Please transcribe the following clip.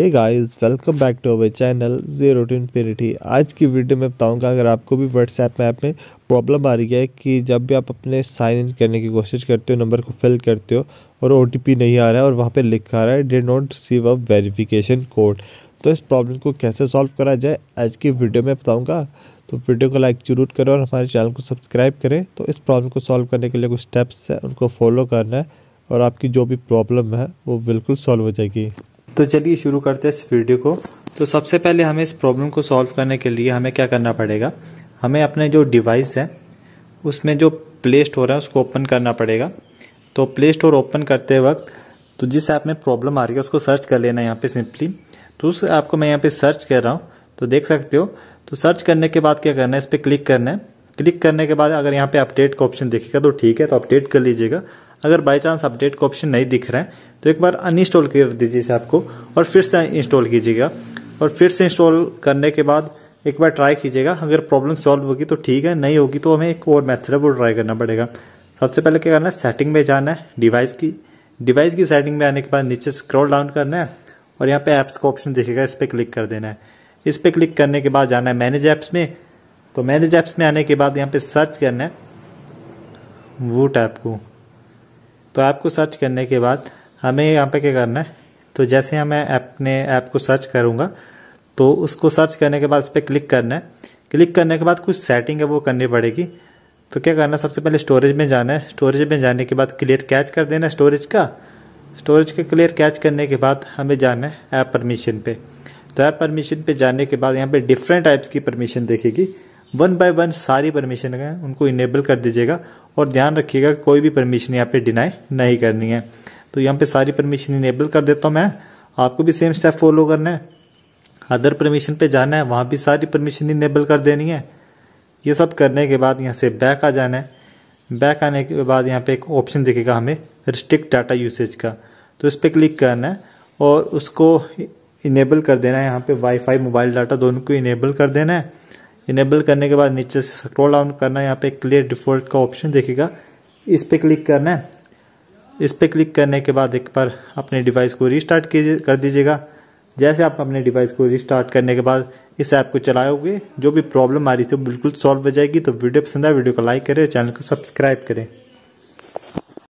hey guys welcome back to our channel zero to infinity आज की video में बताऊंगा अगर आपको भी व्हाट्सएप ऐप में प्रॉब्लम आ रही है कि जब भी आप अपने साइन इन करने की कोशिश करते हो नंबर को फिल करते हो और ओ नहीं आ रहा है और वहाँ पे लिखा रहा है they not receive a verification code तो इस प्रॉब्लम को कैसे सॉल्व करा जाए आज की वीडियो में बताऊँगा तो वीडियो को लाइक जरूर करें और हमारे चैनल को सब्सक्राइब करें तो इस प्रॉब्लम को सॉल्व करने के लिए कुछ स्टेप्स हैं उनको फॉलो करना है और आपकी जो भी प्रॉब्लम है वो बिल्कुल सॉल्व हो जाएगी तो चलिए शुरू करते हैं इस वीडियो को तो सबसे पहले हमें इस प्रॉब्लम को सॉल्व करने के लिए हमें क्या करना पड़ेगा हमें अपने जो डिवाइस है उसमें जो प्ले स्टोर है उसको ओपन करना पड़ेगा तो प्ले स्टोर ओपन करते वक्त तो जिस ऐप में प्रॉब्लम आ रही है उसको सर्च कर लेना है यहाँ पे सिंपली तो उस ऐप को मैं यहाँ पे सर्च कर रहा हूँ तो देख सकते हो तो सर्च करने के बाद क्या करना है इस पर क्लिक करना है क्लिक करने के बाद अगर यहाँ पे अपडेट का ऑप्शन देखेगा तो ठीक है तो अपडेट कर लीजिएगा अगर बाई चांस अपडेट का ऑप्शन नहीं दिख रहा है तो एक बार अनइंस्टॉल कर दीजिए इसे आपको और फिर से इंस्टॉल कीजिएगा और फिर से इंस्टॉल करने के बाद एक बार ट्राई कीजिएगा अगर प्रॉब्लम सॉल्व होगी तो ठीक है नहीं होगी तो हमें एक और मेथड है वो ट्राई करना पड़ेगा सबसे पहले क्या करना है सेटिंग में जाना है डिवाइस की डिवाइस की सेटिंग में आने के बाद नीचे स्क्रॉल डाउन करना है और यहाँ पे ऐप्स का ऑप्शन दिखेगा इस पर क्लिक कर देना है इस पर क्लिक करने के बाद जाना है मैनेज ऐप्स में तो मैनेज ऐप्स में आने के बाद यहाँ पे सर्च करना है वो टैप को तो ऐप को सर्च करने के बाद हमें यहाँ पे क्या करना है तो जैसे मैं अपने ऐप को सर्च करूँगा तो उसको सर्च करने के बाद इस पर क्लिक करना है क्लिक करने के बाद कुछ सेटिंग है वो करनी पड़ेगी तो क्या करना है सबसे पहले स्टोरेज में जाना है स्टोरेज में जाने के बाद क्लियर कैच कर देना है स्टोरेज का स्टोरेज का क्लियर कैच करने के बाद हमें जाना है ऐप परमिशन पे तो ऐप परमिशन पे जाने के बाद यहाँ पे डिफरेंट टाइप्स की परमिशन देखेगी वन बाय वन सारी परमिशन है उनको इनेबल कर दीजिएगा और ध्यान रखिएगा कोई भी परमिशन यहाँ पे डिनाई नहीं करनी है तो यहाँ पे सारी परमिशन इनेबल कर देता हूँ मैं आपको भी सेम स्टेप फॉलो करना है अदर परमिशन पे जाना है वहाँ भी सारी परमिशन इनेबल कर देनी है ये सब करने के बाद यहाँ से बैक आ जाना है बैक आने के बाद यहाँ पे एक ऑप्शन दिखेगा हमें रिस्ट्रिक्ट डाटा यूसेज का तो इस पर क्लिक करना है और उसको इनेबल कर देना है यहाँ पे वाईफाई मोबाइल डाटा दोनों को इनेबल कर देना है इनेबल करने के बाद नीचे स्क्रोल डाउन करना है यहाँ पे क्लियर डिफॉल्ट का ऑप्शन देखेगा इस पर क्लिक करना है इस पर क्लिक करने के बाद एक बार अपने डिवाइस को रिस्टार्ट कर दीजिएगा जैसे आप अपने डिवाइस को रिस्टार्ट करने के बाद इस ऐप को चलाओगे जो भी प्रॉब्लम आ रही थी वो बिल्कुल सॉल्व हो जाएगी तो वीडियो पसंद आए वीडियो को लाइक करें चैनल को सब्सक्राइब करें